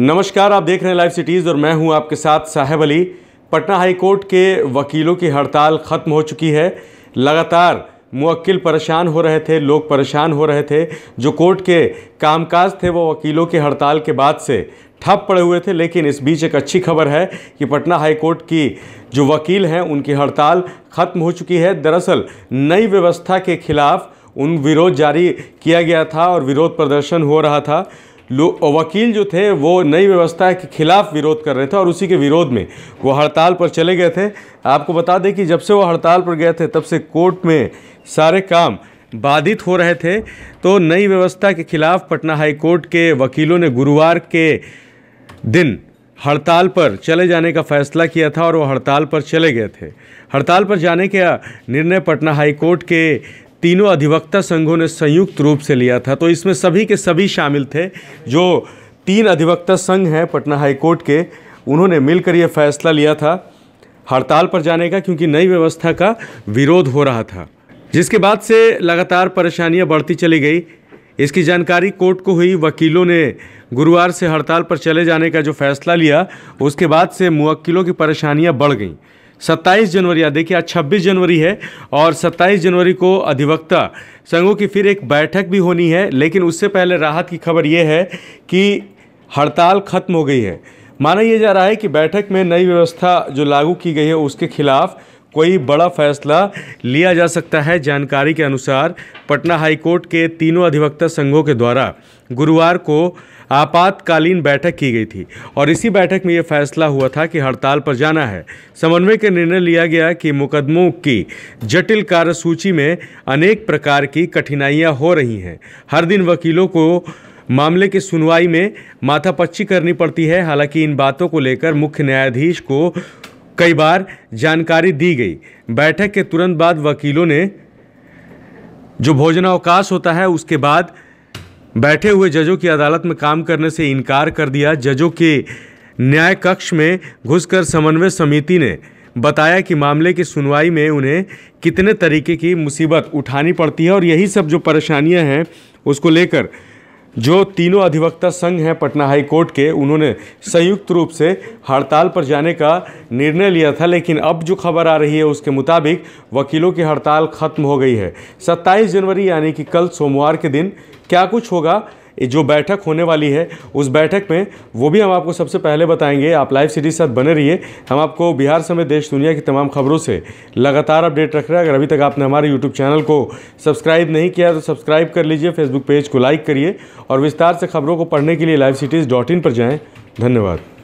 नमस्कार आप देख रहे हैं लाइव सिटीज़ और मैं हूं आपके साथ साहेब अली पटना हाई कोर्ट के वकीलों की हड़ताल ख़त्म हो चुकी है लगातार मुक्ल परेशान हो रहे थे लोग परेशान हो रहे थे जो कोर्ट के कामकाज थे वो वकीलों की हड़ताल के बाद से ठप पड़े हुए थे लेकिन इस बीच एक अच्छी खबर है कि पटना हाई कोर्ट की जो वकील हैं उनकी हड़ताल ख़त्म हो चुकी है दरअसल नई व्यवस्था के खिलाफ उन विरोध जारी किया गया था और विरोध प्रदर्शन हो रहा था वकील जो थे वो नई व्यवस्था के खिलाफ विरोध कर रहे थे और उसी के विरोध में वो हड़ताल पर चले गए थे आपको बता दें कि जब से वो हड़ताल पर गए थे तब से कोर्ट में सारे काम बाधित हो रहे थे तो नई व्यवस्था के खिलाफ पटना हाई कोर्ट के वकीलों ने गुरुवार के दिन हड़ताल पर चले जाने का फैसला किया था और वो हड़ताल पर चले गए थे हड़ताल पर जाने का निर्णय पटना हाई कोर्ट के तीनों अधिवक्ता संघों ने संयुक्त रूप से लिया था तो इसमें सभी के सभी शामिल थे जो तीन अधिवक्ता संघ हैं पटना हाईकोर्ट के उन्होंने मिलकर यह फैसला लिया था हड़ताल पर जाने का क्योंकि नई व्यवस्था का विरोध हो रहा था जिसके बाद से लगातार परेशानियां बढ़ती चली गई इसकी जानकारी कोर्ट को हुई वकीलों ने गुरुवार से हड़ताल पर चले जाने का जो फैसला लिया उसके बाद से मुवक्किलों की परेशानियां बढ़ गईं सत्ताईस जनवरी या देखिए आज छब्बीस जनवरी है और सत्ताईस जनवरी को अधिवक्ता संघों की फिर एक बैठक भी होनी है लेकिन उससे पहले राहत की खबर ये है कि हड़ताल खत्म हो गई है माना यह जा रहा है कि बैठक में नई व्यवस्था जो लागू की गई है उसके खिलाफ कोई बड़ा फैसला लिया जा सकता है जानकारी के अनुसार पटना हाईकोर्ट के तीनों अधिवक्ता संघों के द्वारा गुरुवार को आपातकालीन बैठक की गई थी और इसी बैठक में यह फैसला हुआ था कि हड़ताल पर जाना है समन्वय के निर्णय लिया गया कि मुकदमों की जटिल कार्यसूची में अनेक प्रकार की कठिनाइयां हो रही हैं हर दिन वकीलों को मामले की सुनवाई में माथापच्ची करनी पड़ती है हालांकि इन बातों को लेकर मुख्य न्यायाधीश को कई बार जानकारी दी गई बैठक के तुरंत बाद वकीलों ने जो भोजनावकाश होता है उसके बाद बैठे हुए जजों की अदालत में काम करने से इनकार कर दिया जजों के न्याय कक्ष में घुसकर समन्वय समिति ने बताया कि मामले की सुनवाई में उन्हें कितने तरीके की मुसीबत उठानी पड़ती है और यही सब जो परेशानियां हैं उसको लेकर जो तीनों अधिवक्ता संघ हैं पटना हाई कोर्ट के उन्होंने संयुक्त रूप से हड़ताल पर जाने का निर्णय लिया था लेकिन अब जो खबर आ रही है उसके मुताबिक वकीलों की हड़ताल खत्म हो गई है 27 जनवरी यानी कि कल सोमवार के दिन क्या कुछ होगा जो बैठक होने वाली है उस बैठक में वो भी हम आपको सबसे पहले बताएंगे आप लाइव सीरीज साथ बने रहिए हम आपको बिहार समेत देश दुनिया की तमाम खबरों से लगातार अपडेट रख रहे हैं अगर अभी तक आपने हमारे यूट्यूब चैनल को सब्सक्राइब नहीं किया तो सब्सक्राइब कर लीजिए फेसबुक पेज को लाइक करिए और विस्तार से खबरों को पढ़ने के लिए लाइव सिटीज़ डॉट इन पर जाएँ धन्यवाद